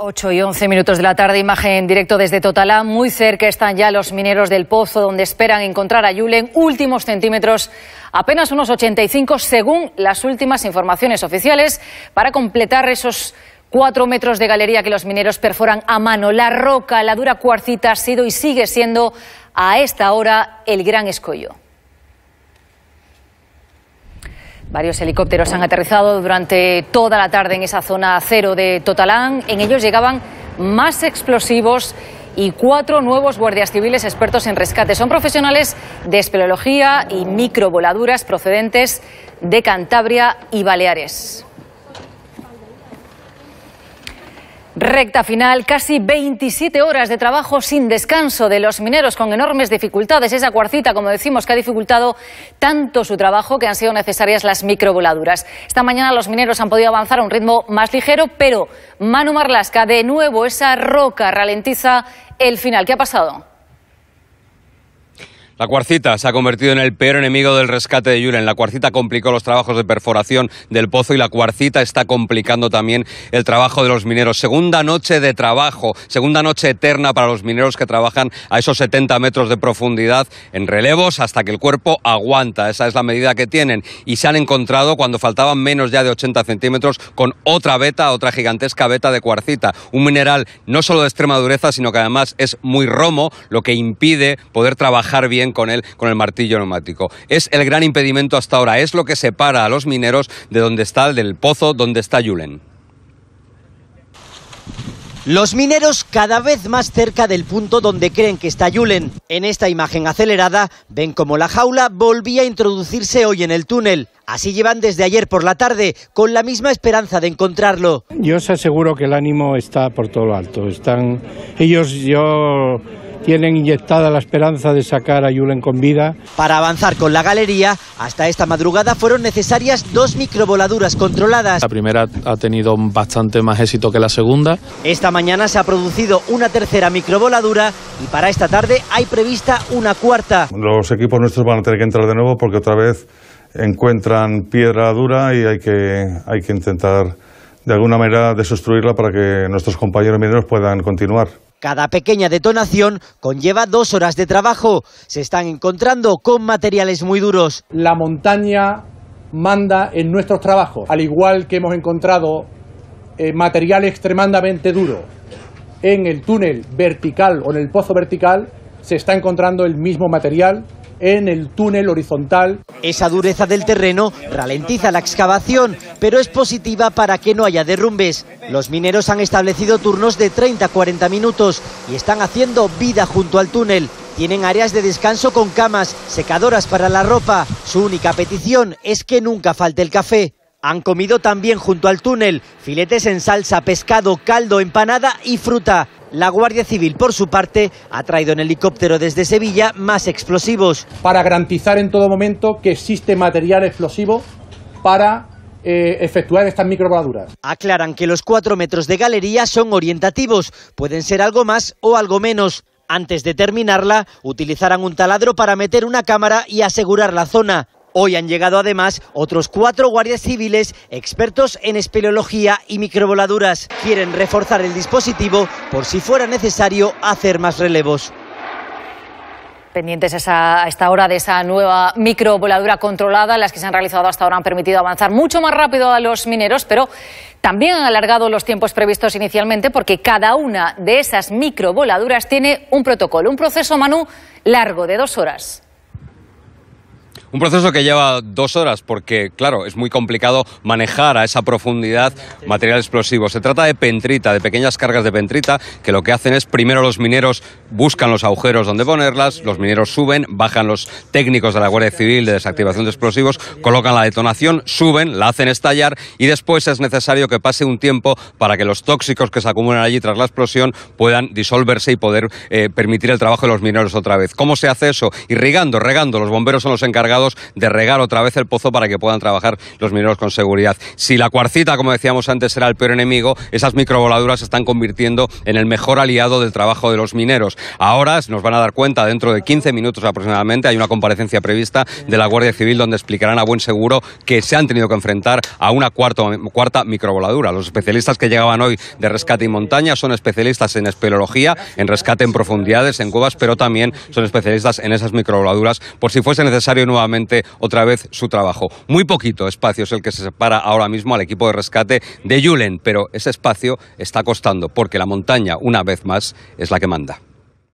8 y 11 minutos de la tarde, imagen directo desde Totalán. Muy cerca están ya los mineros del pozo, donde esperan encontrar a Yulen últimos centímetros, apenas unos 85 según las últimas informaciones oficiales, para completar esos cuatro metros de galería que los mineros perforan a mano. La roca, la dura cuarcita, ha sido y sigue siendo a esta hora el gran escollo. Varios helicópteros han aterrizado durante toda la tarde en esa zona cero de Totalán. En ellos llegaban más explosivos y cuatro nuevos guardias civiles expertos en rescate. Son profesionales de espeleología y microvoladuras procedentes de Cantabria y Baleares. Recta final, casi 27 horas de trabajo sin descanso de los mineros con enormes dificultades. Esa cuarcita, como decimos, que ha dificultado tanto su trabajo que han sido necesarias las microvoladuras. Esta mañana los mineros han podido avanzar a un ritmo más ligero, pero Manu Marlasca, de nuevo esa roca ralentiza el final. ¿Qué ha pasado? La cuarcita se ha convertido en el peor enemigo del rescate de Yuren. La cuarcita complicó los trabajos de perforación del pozo y la cuarcita está complicando también el trabajo de los mineros. Segunda noche de trabajo, segunda noche eterna para los mineros que trabajan a esos 70 metros de profundidad en relevos hasta que el cuerpo aguanta. Esa es la medida que tienen. Y se han encontrado, cuando faltaban menos ya de 80 centímetros, con otra beta, otra gigantesca beta de cuarcita. Un mineral no solo de extrema dureza, sino que además es muy romo, lo que impide poder trabajar bien con él, con el martillo neumático. Es el gran impedimento hasta ahora, es lo que separa a los mineros de donde está, del pozo donde está Yulen. Los mineros cada vez más cerca del punto donde creen que está Yulen. En esta imagen acelerada ven como la jaula volvía a introducirse hoy en el túnel. Así llevan desde ayer por la tarde, con la misma esperanza de encontrarlo. Yo os aseguro que el ánimo está por todo lo alto. Están ellos, yo tienen inyectada la esperanza de sacar a Yulen con vida. Para avanzar con la galería, hasta esta madrugada fueron necesarias dos microvoladuras controladas. La primera ha tenido bastante más éxito que la segunda. Esta mañana se ha producido una tercera microvoladura y para esta tarde hay prevista una cuarta. Los equipos nuestros van a tener que entrar de nuevo porque otra vez encuentran piedra dura y hay que, hay que intentar de alguna manera destruirla para que nuestros compañeros mineros puedan continuar. Cada pequeña detonación conlleva dos horas de trabajo. Se están encontrando con materiales muy duros. La montaña manda en nuestros trabajos, al igual que hemos encontrado eh, material extremadamente duro en el túnel vertical o en el pozo vertical, se está encontrando el mismo material en el túnel horizontal. Esa dureza del terreno ralentiza la excavación, pero es positiva para que no haya derrumbes. Los mineros han establecido turnos de 30-40 minutos y están haciendo vida junto al túnel. Tienen áreas de descanso con camas, secadoras para la ropa. Su única petición es que nunca falte el café. Han comido también junto al túnel filetes en salsa, pescado, caldo, empanada y fruta. La Guardia Civil, por su parte, ha traído en helicóptero desde Sevilla más explosivos. Para garantizar en todo momento que existe material explosivo para eh, efectuar estas microvaduras Aclaran que los cuatro metros de galería son orientativos, pueden ser algo más o algo menos. Antes de terminarla, utilizarán un taladro para meter una cámara y asegurar la zona. Hoy han llegado además otros cuatro guardias civiles expertos en espeleología y microvoladuras. Quieren reforzar el dispositivo por si fuera necesario hacer más relevos pendientes a esta hora de esa nueva microvoladura controlada. Las que se han realizado hasta ahora han permitido avanzar mucho más rápido a los mineros, pero también han alargado los tiempos previstos inicialmente porque cada una de esas microvoladuras tiene un protocolo, un proceso, Manu, largo de dos horas. Un proceso que lleva dos horas porque, claro, es muy complicado manejar a esa profundidad material explosivo. Se trata de pentrita, de pequeñas cargas de pentrita, que lo que hacen es primero los mineros buscan los agujeros donde ponerlas, los mineros suben, bajan los técnicos de la Guardia Civil de desactivación de explosivos, colocan la detonación, suben, la hacen estallar y después es necesario que pase un tiempo para que los tóxicos que se acumulan allí tras la explosión puedan disolverse y poder eh, permitir el trabajo de los mineros otra vez. ¿Cómo se hace eso? Irrigando, regando. Los bomberos son los encargados de regar otra vez el pozo para que puedan trabajar los mineros con seguridad. Si la cuarcita, como decíamos antes, era el peor enemigo, esas microvoladuras se están convirtiendo en el mejor aliado del trabajo de los mineros. Ahora nos van a dar cuenta, dentro de 15 minutos aproximadamente, hay una comparecencia prevista de la Guardia Civil donde explicarán a buen seguro que se han tenido que enfrentar a una cuarta microvoladura. Los especialistas que llegaban hoy de rescate y montaña son especialistas en espeleología, en rescate en profundidades, en cuevas, pero también son especialistas en esas microvoladuras por si fuese necesario nuevamente otra vez su trabajo. Muy poquito espacio es el que se separa ahora mismo al equipo de rescate de Julen, pero ese espacio está costando porque la montaña, una vez más, es la que manda.